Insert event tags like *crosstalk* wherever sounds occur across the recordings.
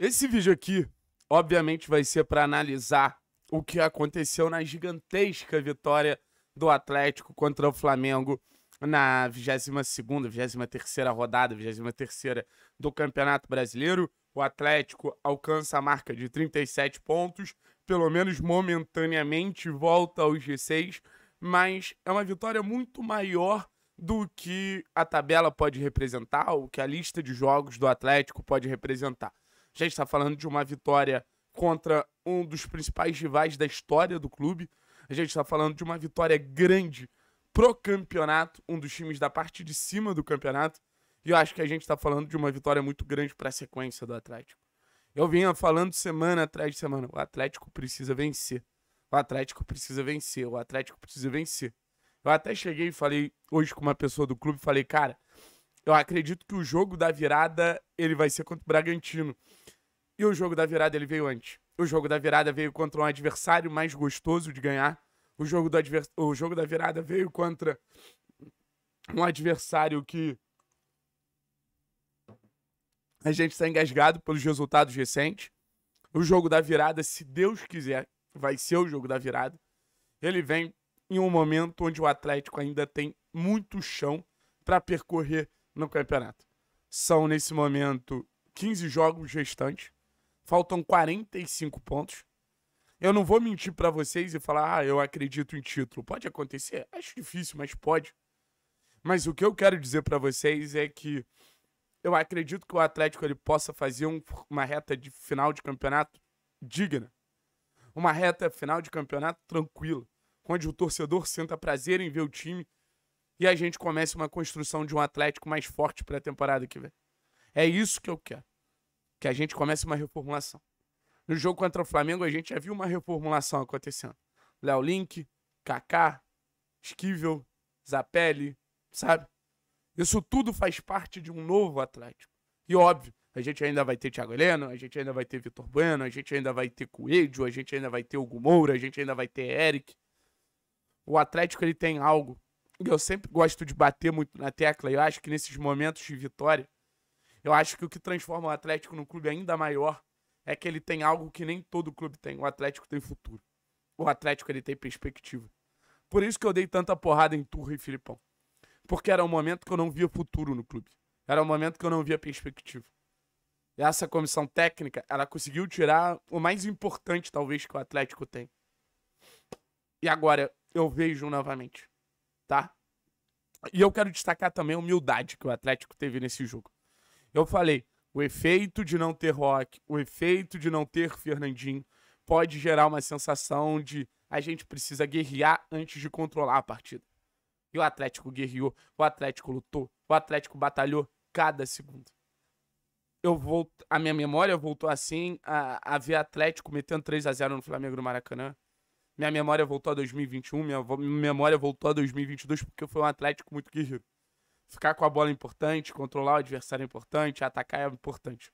Esse vídeo aqui, obviamente, vai ser para analisar o que aconteceu na gigantesca vitória do Atlético contra o Flamengo na 22ª, 23ª rodada, 23ª do Campeonato Brasileiro. O Atlético alcança a marca de 37 pontos, pelo menos momentaneamente volta aos G6, mas é uma vitória muito maior do que a tabela pode representar, o que a lista de jogos do Atlético pode representar. A gente está falando de uma vitória contra um dos principais rivais da história do clube. A gente está falando de uma vitória grande pro campeonato, um dos times da parte de cima do campeonato. E eu acho que a gente está falando de uma vitória muito grande para a sequência do Atlético. Eu vinha falando semana atrás de semana: o Atlético precisa vencer. O Atlético precisa vencer. O Atlético precisa vencer. Eu até cheguei e falei hoje com uma pessoa do clube: falei, cara, eu acredito que o jogo da virada ele vai ser contra o Bragantino. E o jogo da virada ele veio antes. O jogo da virada veio contra um adversário mais gostoso de ganhar. O jogo, do advers... o jogo da virada veio contra um adversário que a gente está engasgado pelos resultados recentes. O jogo da virada, se Deus quiser, vai ser o jogo da virada. Ele vem em um momento onde o Atlético ainda tem muito chão para percorrer no campeonato. São, nesse momento, 15 jogos restantes. Faltam 45 pontos. Eu não vou mentir para vocês e falar, ah, eu acredito em título. Pode acontecer? Acho difícil, mas pode. Mas o que eu quero dizer para vocês é que eu acredito que o Atlético ele possa fazer um, uma reta de final de campeonato digna. Uma reta final de campeonato tranquila, onde o torcedor senta prazer em ver o time e a gente comece uma construção de um Atlético mais forte para a temporada que vem. É isso que eu quero. Que a gente comece uma reformulação. No jogo contra o Flamengo, a gente já viu uma reformulação acontecendo. Léo Link, Kaká, Esquivel, Zapelli, sabe? Isso tudo faz parte de um novo Atlético. E óbvio, a gente ainda vai ter Thiago Heleno, a gente ainda vai ter Vitor Bueno, a gente ainda vai ter Coelho, a gente ainda vai ter Hugo Moura, a gente ainda vai ter Eric. O Atlético ele tem algo eu sempre gosto de bater muito na tecla, e eu acho que nesses momentos de vitória, eu acho que o que transforma o Atlético num clube ainda maior é que ele tem algo que nem todo clube tem. O Atlético tem futuro. O Atlético ele tem perspectiva. Por isso que eu dei tanta porrada em Turra e Filipão. Porque era um momento que eu não via futuro no clube. Era um momento que eu não via perspectiva. E essa comissão técnica, ela conseguiu tirar o mais importante, talvez, que o Atlético tem. E agora eu vejo novamente tá? E eu quero destacar também a humildade que o Atlético teve nesse jogo. Eu falei, o efeito de não ter Rock, o efeito de não ter Fernandinho, pode gerar uma sensação de a gente precisa guerrear antes de controlar a partida. E o Atlético guerreou, o Atlético lutou, o Atlético batalhou cada segundo. Eu vou, a minha memória voltou assim a, a ver Atlético metendo 3 a 0 no Flamengo do Maracanã. Minha memória voltou a 2021, minha memória voltou a 2022 porque foi um Atlético muito guerreiro. Ficar com a bola é importante, controlar o adversário é importante, atacar é importante.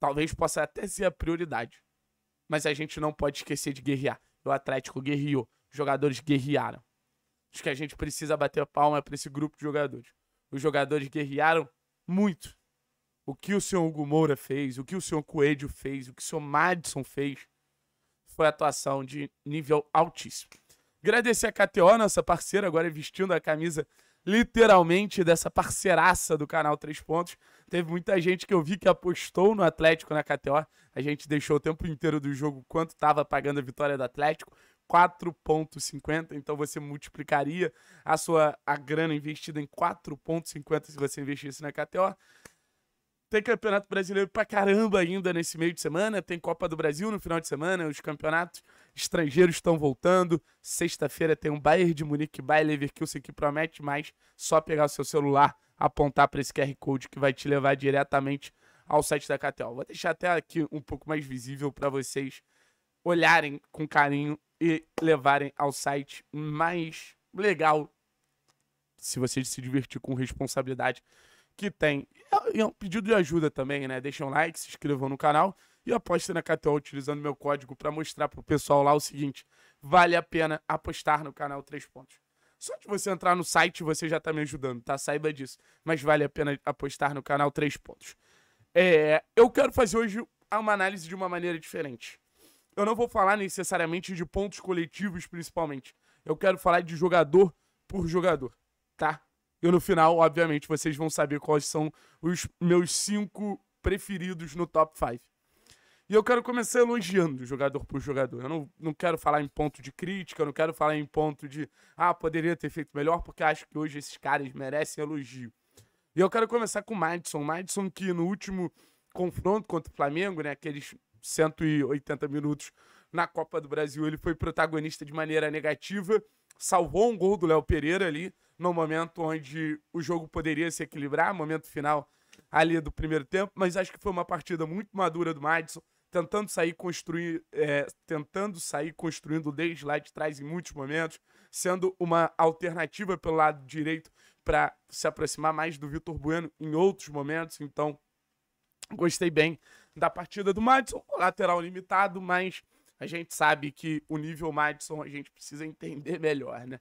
Talvez possa até ser a prioridade. Mas a gente não pode esquecer de guerrear. O Atlético guerreou, jogadores guerrearam. Acho que a gente precisa bater palma para esse grupo de jogadores. Os jogadores guerrearam muito. O que o senhor Hugo Moura fez, o que o senhor Coelho fez, o que o senhor Madison fez foi atuação de nível altíssimo. Agradecer a KTO, nossa parceira, agora vestindo a camisa literalmente dessa parceiraça do canal Três Pontos. Teve muita gente que eu vi que apostou no Atlético na KTO. A gente deixou o tempo inteiro do jogo quanto estava pagando a vitória do Atlético. 4,50. Então você multiplicaria a sua a grana investida em 4,50 se você investisse na KTO. Tem Campeonato Brasileiro pra caramba ainda nesse meio de semana. Tem Copa do Brasil no final de semana. Os campeonatos estrangeiros estão voltando. Sexta-feira tem um Bayern de Munique, Bayern Leverkusen que promete mais. Só pegar o seu celular, apontar para esse QR Code que vai te levar diretamente ao site da KTO. Vou deixar até aqui um pouco mais visível para vocês olharem com carinho e levarem ao site mais legal se você se divertir com responsabilidade que tem. É, e é um pedido de ajuda também, né? Deixem um like, se inscrevam no canal e apostem na KTO utilizando meu código para mostrar pro pessoal lá o seguinte: vale a pena apostar no canal 3 pontos. Só de você entrar no site você já tá me ajudando, tá? Saiba disso. Mas vale a pena apostar no canal 3 pontos. É, eu quero fazer hoje uma análise de uma maneira diferente. Eu não vou falar necessariamente de pontos coletivos, principalmente. Eu quero falar de jogador por jogador, tá? E no final, obviamente, vocês vão saber quais são os meus cinco preferidos no top 5. E eu quero começar elogiando jogador por jogador. Eu não, não quero falar em ponto de crítica, eu não quero falar em ponto de, ah, poderia ter feito melhor, porque acho que hoje esses caras merecem elogio. E eu quero começar com o Madison. Madison que no último confronto contra o Flamengo, né, aqueles 180 minutos na Copa do Brasil, ele foi protagonista de maneira negativa, salvou um gol do Léo Pereira ali, no momento onde o jogo poderia se equilibrar, momento final ali do primeiro tempo, mas acho que foi uma partida muito madura do Madison, tentando sair construir, é, tentando sair construindo desde lá de trás em muitos momentos, sendo uma alternativa pelo lado direito para se aproximar mais do Vitor Bueno em outros momentos, então gostei bem da partida do Madison, lateral limitado, mas a gente sabe que o nível Madison a gente precisa entender *laughs* melhor, né?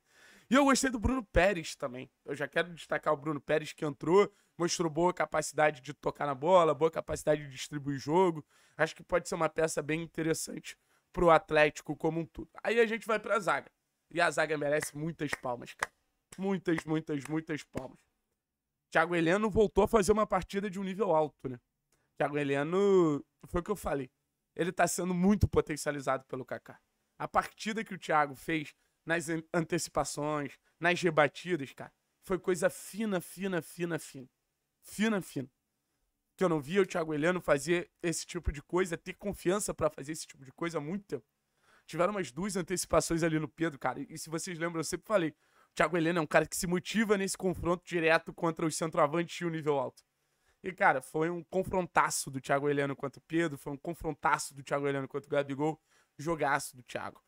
E eu gostei do Bruno Pérez também. Eu já quero destacar o Bruno Pérez que entrou, mostrou boa capacidade de tocar na bola, boa capacidade de distribuir jogo. Acho que pode ser uma peça bem interessante pro Atlético como um todo. Aí a gente vai pra zaga. E a zaga merece muitas palmas, cara. Muitas, muitas, muitas palmas. Thiago Heleno voltou a fazer uma partida de um nível alto, né? Thiago Heleno, foi o que eu falei. Ele tá sendo muito potencializado pelo Kaká. A partida que o Thiago fez nas antecipações, nas rebatidas, cara. Foi coisa fina, fina, fina, fina. Fina, fina. Que eu não via o Thiago Heleno fazer esse tipo de coisa, ter confiança para fazer esse tipo de coisa há muito tempo. Tiveram umas duas antecipações ali no Pedro, cara. E se vocês lembram, eu sempre falei: o Thiago Heleno é um cara que se motiva nesse confronto direto contra os centroavantes e o nível alto. E, cara, foi um confrontaço do Thiago Heleno contra o Pedro, foi um confrontaço do Thiago Heleno contra o Gabigol, jogaço do Thiago.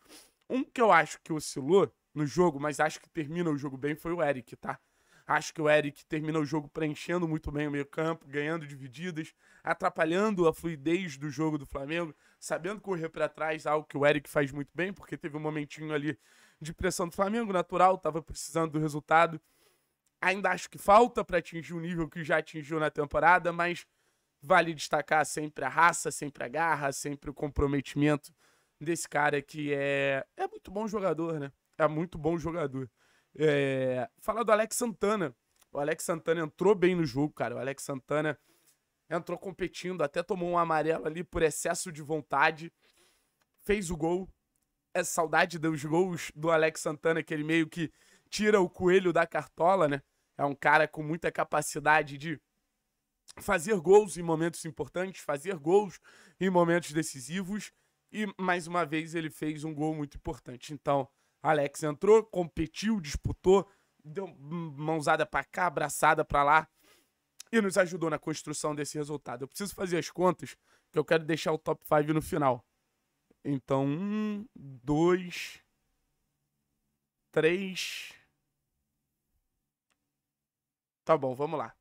Um que eu acho que oscilou no jogo, mas acho que termina o jogo bem, foi o Eric, tá? Acho que o Eric termina o jogo preenchendo muito bem o meio-campo, ganhando divididas, atrapalhando a fluidez do jogo do Flamengo, sabendo correr para trás, algo que o Eric faz muito bem, porque teve um momentinho ali de pressão do Flamengo, natural, tava precisando do resultado. Ainda acho que falta para atingir o nível que já atingiu na temporada, mas vale destacar sempre a raça, sempre a garra, sempre o comprometimento desse cara que é, é muito bom jogador, né? É muito bom jogador. É, falar do Alex Santana. O Alex Santana entrou bem no jogo, cara. O Alex Santana entrou competindo, até tomou um amarelo ali por excesso de vontade. Fez o gol. É saudade dos gols do Alex Santana, que ele meio que tira o coelho da cartola, né? É um cara com muita capacidade de fazer gols em momentos importantes, fazer gols em momentos decisivos. E mais uma vez ele fez um gol muito importante. Então, Alex entrou, competiu, disputou, deu mãozada para cá, abraçada para lá e nos ajudou na construção desse resultado. Eu preciso fazer as contas, que eu quero deixar o top 5 no final. Então, um, dois, três. Tá bom, vamos lá.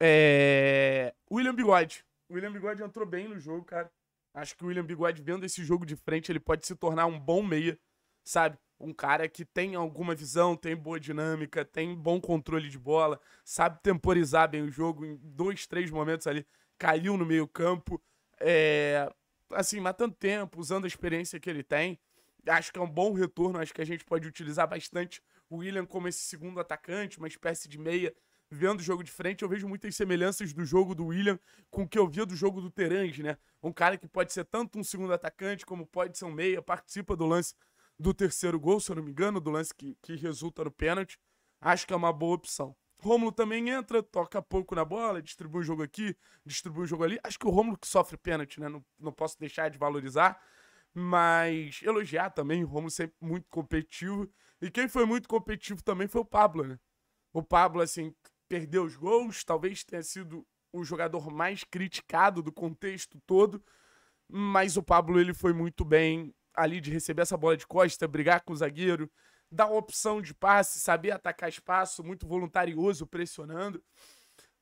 É... William Bigode. William Bigode entrou bem no jogo, cara. Acho que o William Bigode, vendo esse jogo de frente, ele pode se tornar um bom meia, sabe? Um cara que tem alguma visão, tem boa dinâmica, tem bom controle de bola, sabe temporizar bem o jogo em dois, três momentos ali. Caiu no meio-campo, é, assim, matando tempo, usando a experiência que ele tem. Acho que é um bom retorno, acho que a gente pode utilizar bastante o William como esse segundo atacante, uma espécie de meia vendo o jogo de frente, eu vejo muitas semelhanças do jogo do William com o que eu via do jogo do Terange, né? Um cara que pode ser tanto um segundo atacante como pode ser um meia, participa do lance do terceiro gol, se eu não me engano, do lance que, que resulta no pênalti. Acho que é uma boa opção. Rômulo também entra, toca pouco na bola, distribui o jogo aqui, distribui o jogo ali. Acho que o Rômulo que sofre pênalti, né? Não, não posso deixar de valorizar. Mas elogiar também, o Rômulo sempre muito competitivo. E quem foi muito competitivo também foi o Pablo, né? O Pablo, assim, perdeu os gols, talvez tenha sido o jogador mais criticado do contexto todo, mas o Pablo ele foi muito bem ali de receber essa bola de costa, brigar com o zagueiro, dar opção de passe, saber atacar espaço, muito voluntarioso, pressionando.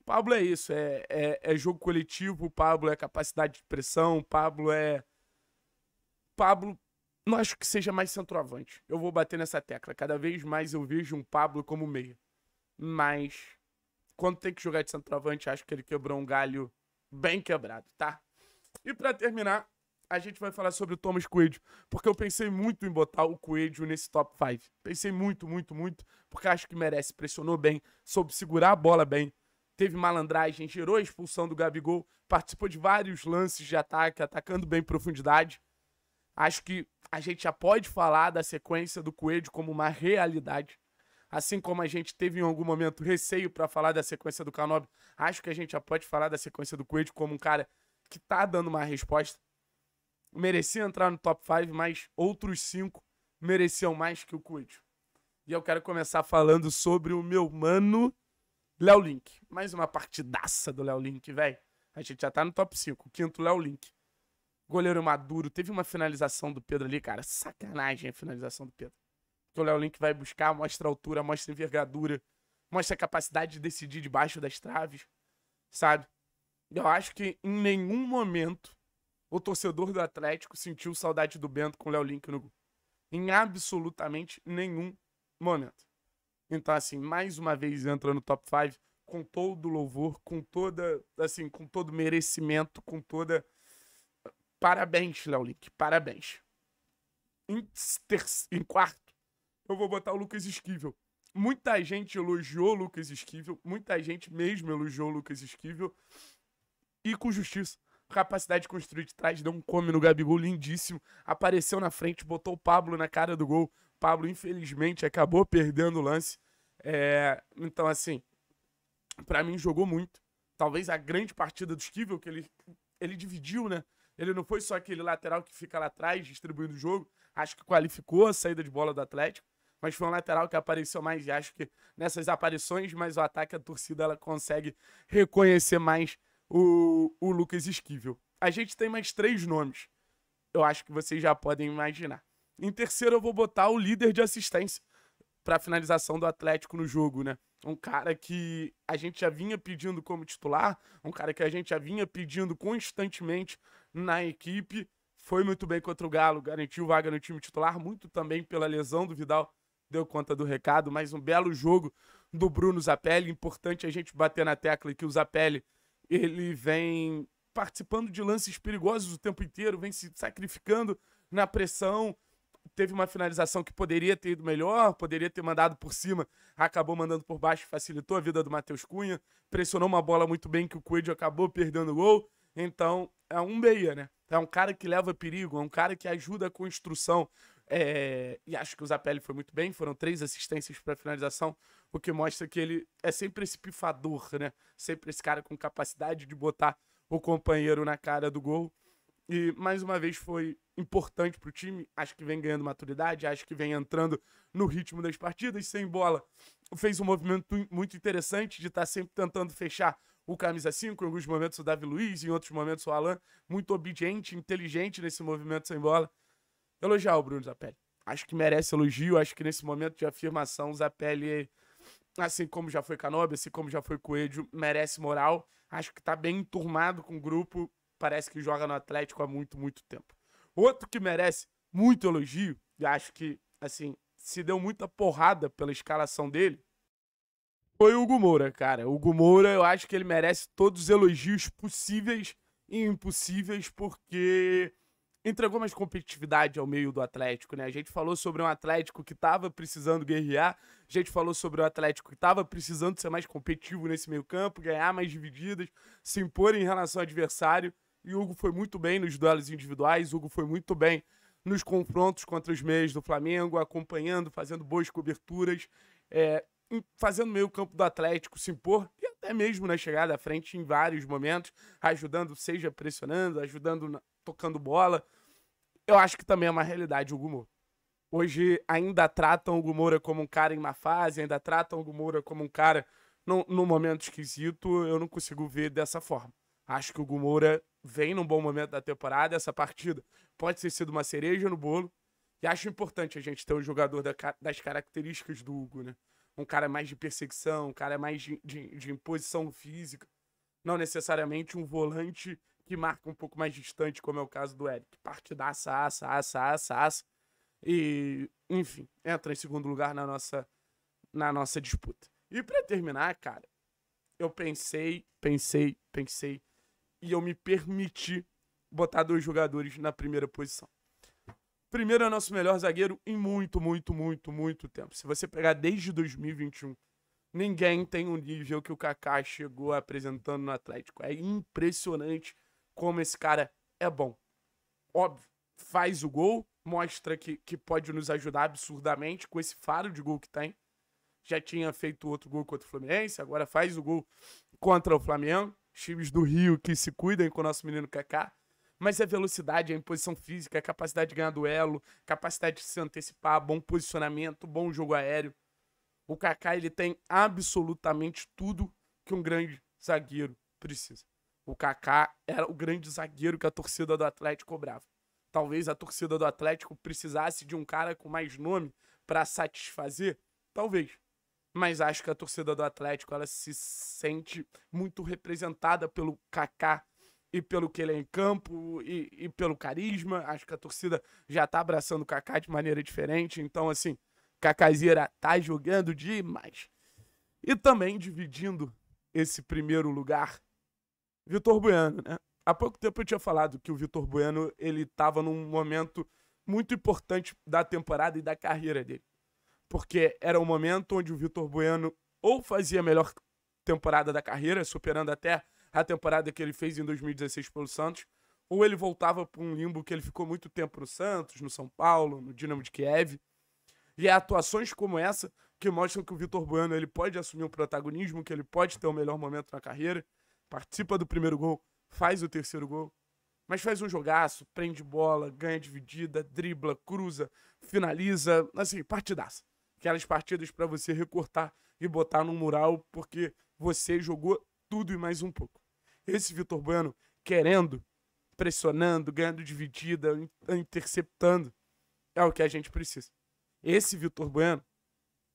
O Pablo é isso, é, é, é jogo coletivo, o Pablo é capacidade de pressão, o Pablo é. Pablo, não acho que seja mais centroavante. Eu vou bater nessa tecla. Cada vez mais eu vejo um Pablo como meia. Mas quando tem que jogar de centroavante, acho que ele quebrou um galho bem quebrado, tá? E para terminar, a gente vai falar sobre o Thomas Coelho, porque eu pensei muito em botar o Coelho nesse top 5. Pensei muito, muito, muito, porque acho que merece. Pressionou bem, soube segurar a bola bem, teve malandragem, gerou a expulsão do Gabigol, participou de vários lances de ataque, atacando bem profundidade. Acho que a gente já pode falar da sequência do Coelho como uma realidade. Assim como a gente teve em algum momento receio para falar da sequência do Canobi, acho que a gente já pode falar da sequência do Coelho como um cara que tá dando uma resposta. Merecia entrar no top 5, mas outros cinco mereciam mais que o Coelho. E eu quero começar falando sobre o meu mano Léo Link. Mais uma partidaça do Léo Link, velho. A gente já tá no top 5. Quinto, Léo Link. Goleiro Maduro. Teve uma finalização do Pedro ali, cara. Sacanagem a finalização do Pedro que o Léo Link vai buscar, mostra a altura, mostra a envergadura, mostra a capacidade de decidir debaixo das traves, sabe? Eu acho que em nenhum momento o torcedor do Atlético sentiu saudade do Bento com o Léo Link no gol. Em absolutamente nenhum momento. Então, assim, mais uma vez entra no top 5 com todo louvor, com toda, assim, com todo merecimento, com toda. Parabéns, Léo Link, parabéns. Em, ter... em quarto eu vou botar o Lucas Esquivel. Muita gente elogiou o Lucas Esquivel, muita gente mesmo elogiou o Lucas Esquivel. E com justiça. Capacidade de construir de trás, deu um come no Gabigol lindíssimo. Apareceu na frente, botou o Pablo na cara do gol. Pablo, infelizmente, acabou perdendo o lance. É... Então, assim, para mim jogou muito. Talvez a grande partida do Esquivel, que ele, ele dividiu, né? Ele não foi só aquele lateral que fica lá atrás distribuindo o jogo. Acho que qualificou a saída de bola do Atlético mas foi um lateral que apareceu mais. E acho que nessas aparições, mais o ataque, a torcida ela consegue reconhecer mais o, o Lucas Esquivel. A gente tem mais três nomes. Eu acho que vocês já podem imaginar. Em terceiro, eu vou botar o líder de assistência para finalização do Atlético no jogo, né? Um cara que a gente já vinha pedindo como titular, um cara que a gente já vinha pedindo constantemente na equipe. Foi muito bem contra o Galo, garantiu vaga no time titular, muito também pela lesão do Vidal, deu conta do recado. Mais um belo jogo do Bruno Zapelli. Importante a gente bater na tecla que o Zapelli ele vem participando de lances perigosos o tempo inteiro, vem se sacrificando na pressão. Teve uma finalização que poderia ter ido melhor, poderia ter mandado por cima, acabou mandando por baixo, facilitou a vida do Matheus Cunha, pressionou uma bola muito bem que o Coelho acabou perdendo o gol. Então, é um meia, né? É um cara que leva perigo, é um cara que ajuda a construção é, e acho que o Zapelli foi muito bem, foram três assistências para finalização, o que mostra que ele é sempre esse pifador, né? Sempre esse cara com capacidade de botar o companheiro na cara do gol. E mais uma vez foi importante para o time, acho que vem ganhando maturidade, acho que vem entrando no ritmo das partidas, sem bola. Fez um movimento muito interessante de estar tá sempre tentando fechar o camisa 5, em alguns momentos o Davi Luiz, em outros momentos o Alan, muito obediente, inteligente nesse movimento sem bola elogiar o Bruno Zapelli. Acho que merece elogio, acho que nesse momento de afirmação, o Zapelli, assim como já foi Canobi, assim como já foi Coelho, merece moral. Acho que tá bem enturmado com o grupo, parece que joga no Atlético há muito, muito tempo. Outro que merece muito elogio, e acho que, assim, se deu muita porrada pela escalação dele, foi o Hugo Moura, cara. O Hugo Moura, eu acho que ele merece todos os elogios possíveis e impossíveis, porque entregou mais competitividade ao meio do Atlético, né? A gente falou sobre um Atlético que estava precisando guerrear, a gente falou sobre o um Atlético que estava precisando ser mais competitivo nesse meio campo, ganhar mais divididas, se impor em relação ao adversário. E Hugo foi muito bem nos duelos individuais, Hugo foi muito bem nos confrontos contra os meios do Flamengo, acompanhando, fazendo boas coberturas, é, fazendo meio campo do Atlético se impor e até mesmo na chegada à frente em vários momentos, ajudando, seja pressionando, ajudando tocando bola. Eu acho que também é uma realidade o Hugo Hoje ainda tratam o Hugo como um cara em má fase, ainda tratam o Hugo como um cara num, momento esquisito. Eu não consigo ver dessa forma. Acho que o Hugo vem num bom momento da temporada. Essa partida pode ter sido uma cereja no bolo. E acho importante a gente ter um jogador da, das características do Hugo, né? Um cara mais de perseguição, um cara mais de, de, de imposição física. Não necessariamente um volante que marca um pouco mais distante, como é o caso do Eric. Partidaça, aça, aça, aça, aça. E, enfim, entra em segundo lugar na nossa, na nossa disputa. E para terminar, cara, eu pensei, pensei, pensei, e eu me permiti botar dois jogadores na primeira posição. Primeiro é o nosso melhor zagueiro em muito, muito, muito, muito tempo. Se você pegar desde 2021, ninguém tem o nível que o Kaká chegou apresentando no Atlético. É impressionante como esse cara é bom. Óbvio, faz o gol, mostra que, que pode nos ajudar absurdamente com esse faro de gol que tem. Já tinha feito outro gol contra o Fluminense, agora faz o gol contra o Flamengo. times do Rio que se cuidem com o nosso menino Kaká. Mas é velocidade, é imposição física, é capacidade de ganhar duelo, capacidade de se antecipar, bom posicionamento, bom jogo aéreo. O Kaká ele tem absolutamente tudo que um grande zagueiro precisa. O Kaká era o grande zagueiro que a torcida do Atlético cobrava. Talvez a torcida do Atlético precisasse de um cara com mais nome para satisfazer, talvez. Mas acho que a torcida do Atlético ela se sente muito representada pelo Kaká e pelo que ele é em campo e, e pelo carisma. Acho que a torcida já tá abraçando o Kaká de maneira diferente. Então, assim, Cacazeira tá jogando demais. E também dividindo esse primeiro lugar Vitor Bueno, né? Há pouco tempo eu tinha falado que o Vitor Bueno ele estava num momento muito importante da temporada e da carreira dele. Porque era um momento onde o Vitor Bueno ou fazia a melhor temporada da carreira, superando até a temporada que ele fez em 2016 pelo Santos, ou ele voltava para um limbo que ele ficou muito tempo no Santos, no São Paulo, no Dinamo de Kiev. E é atuações como essa que mostram que o Vitor Bueno ele pode assumir o um protagonismo, que ele pode ter o melhor momento na carreira, participa do primeiro gol, faz o terceiro gol, mas faz um jogaço, prende bola, ganha dividida, dribla, cruza, finaliza, assim, partidaça. Aquelas partidas para você recortar e botar no mural porque você jogou tudo e mais um pouco. Esse Vitor Bueno querendo, pressionando, ganhando dividida, interceptando, é o que a gente precisa. Esse Vitor Bueno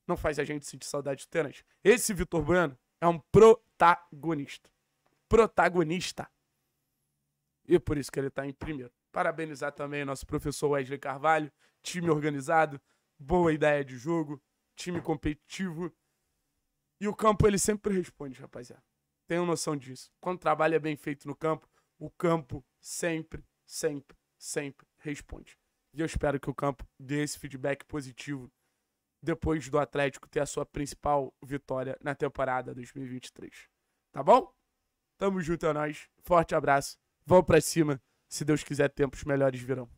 não faz a gente sentir saudade do Tênis. Esse Vitor Bueno é um protagonista protagonista. E é por isso que ele está em primeiro. Parabenizar também nosso professor Wesley Carvalho, time organizado, boa ideia de jogo, time competitivo. E o campo ele sempre responde, rapaziada. Tenho noção disso. Quando o trabalho é bem feito no campo, o campo sempre, sempre, sempre responde. E eu espero que o campo dê esse feedback positivo depois do Atlético ter a sua principal vitória na temporada 2023. Tá bom? Tamo junto, é nóis. Forte abraço. Vão pra cima. Se Deus quiser, tempos melhores virão.